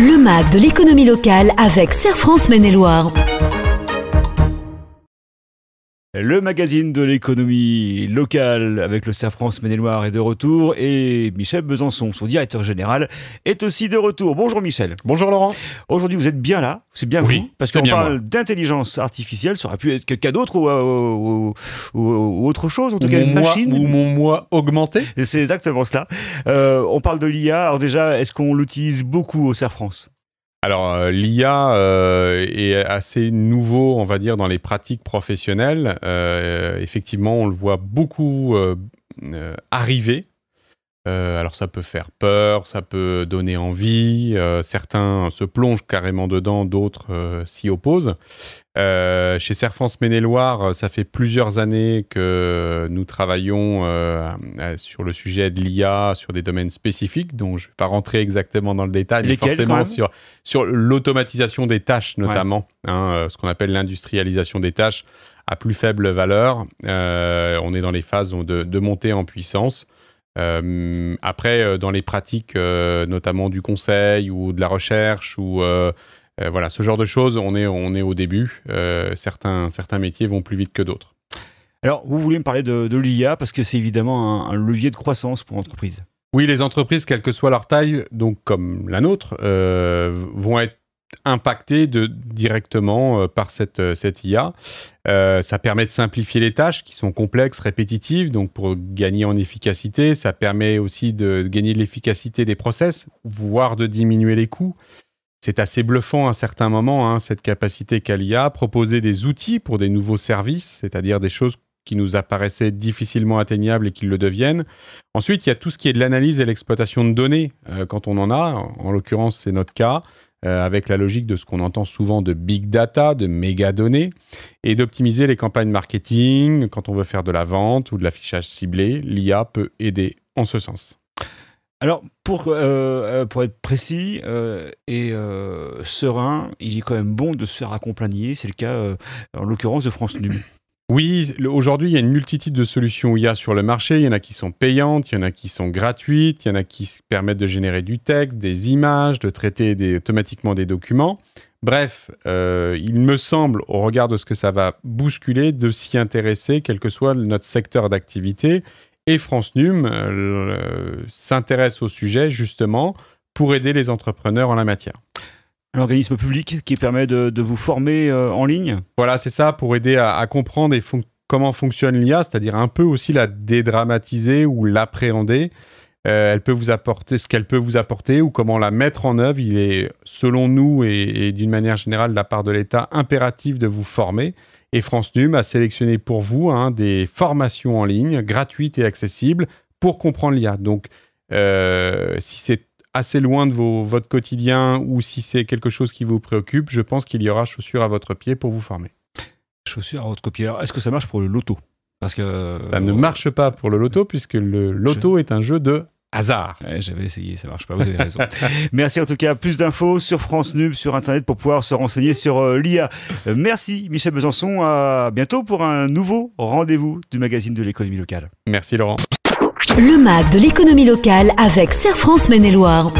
Le MAC de l'économie locale avec Serfrance France Maine-et-Loire. Le magazine de l'économie locale avec le Cerf France maine est de retour et Michel Besançon, son directeur général, est aussi de retour. Bonjour Michel. Bonjour Laurent. Aujourd'hui, vous êtes bien là, c'est bien oui, vous, parce qu'on parle d'intelligence artificielle, ça aurait pu être quelqu'un d'autre ou, euh, autre chose, en tout cas une machine. Ou mon moi augmenté. C'est exactement cela. Euh, on parle de l'IA, alors déjà, est-ce qu'on l'utilise beaucoup au Cerf France alors euh, l'IA euh, est assez nouveau, on va dire, dans les pratiques professionnelles. Euh, effectivement, on le voit beaucoup arriver euh, alors ça peut faire peur, ça peut donner envie, euh, certains se plongent carrément dedans, d'autres euh, s'y opposent. chez Serfance Ménéloire, ça fait plusieurs années que nous travaillons sur le sujet de l'IA, sur des domaines spécifiques, dont je ne vais pas rentrer exactement dans le détail, mais forcément sur, sur l'automatisation des tâches notamment, hein, ce qu'on appelle l'industrialisation des tâches à plus faible valeur. on est dans les phases de, de montée en puissance. Euh, après, euh, dans les pratiques, euh, notamment du conseil ou de la recherche ou voilà ce genre de choses, on est, on est au début. certains, certains métiers vont plus vite que d'autres. Alors, vous voulez me parler de, l'IA parce que c'est évidemment un, levier de croissance pour l'entreprise. Oui, les entreprises, quelle que soit leur taille, donc comme la nôtre, vont être impactés de, directement euh, par cette, euh, cette IA. Euh, ça permet de simplifier les tâches qui sont complexes, répétitives, donc pour gagner en efficacité. Ça permet aussi de, gagner de l'efficacité des process, voire de diminuer les coûts. C'est assez bluffant à certains moments, hein, cette capacité qu'a l'IA. Proposer des outils pour des nouveaux services, c'est-à-dire des choses qui nous apparaissaient difficilement atteignables et qui le deviennent. Ensuite, il y a tout ce qui est de l'analyse et l'exploitation de données, quand on en a. En l'occurrence, c'est notre cas. Euh, avec la logique de ce qu'on entend souvent de big data, de méga données, et d'optimiser les campagnes marketing quand on veut faire de la vente ou de l'affichage ciblé. L'IA peut aider en ce sens. Alors, pour, euh, euh, pour être précis et serein, il est quand même bon de se faire accompagner. C'est le cas, en l'occurrence, de France Nub. Oui, aujourd'hui, il y a une multitude de solutions IA sur le marché. Il y en a qui sont payantes, il y en a qui sont gratuites, il y en a qui permettent de générer du texte, des images, de traiter des, automatiquement des documents. Bref, euh, il me semble, au regard de ce que ça va bousculer, de s'y intéresser, quel que soit notre secteur d'activité. Et France Num euh, s'intéresse au sujet, justement, pour aider les entrepreneurs en la matière. L'organisme organisme public qui permet de, vous former euh, en ligne Voilà, c'est ça, pour aider à, comprendre comment fonctionne l'IA, c'est-à-dire un peu aussi la dédramatiser ou l'appréhender. Euh, elle peut vous apporter ce qu'elle peut vous apporter ou comment la mettre en œuvre. Il est, selon nous et, d'une manière générale de la part de l'État, impératif de vous former. Et France Num a sélectionné pour vous hein, des formations en ligne gratuites et accessibles pour comprendre l'IA. Donc, euh, si c'est assez loin de vos, votre quotidien ou si c'est quelque chose qui vous préoccupe, je pense qu'il y aura chaussures à votre pied pour vous former. Chaussures à votre pied. Alors, est-ce que ça marche pour le loto Parce que ça ne euh, marche pas pour le loto puisque le loto est un jeu de hasard. J'avais essayé, ça marche pas, vous avez raison. Merci en tout cas. Plus d'infos sur France Nubes, sur Internet pour pouvoir se renseigner sur euh, l'IA. Euh, merci Michel Besançon. À bientôt pour un nouveau rendez-vous du magazine de l'économie locale. Merci Laurent le mag de l'économie locale avec Serre France Maine-et-Loire.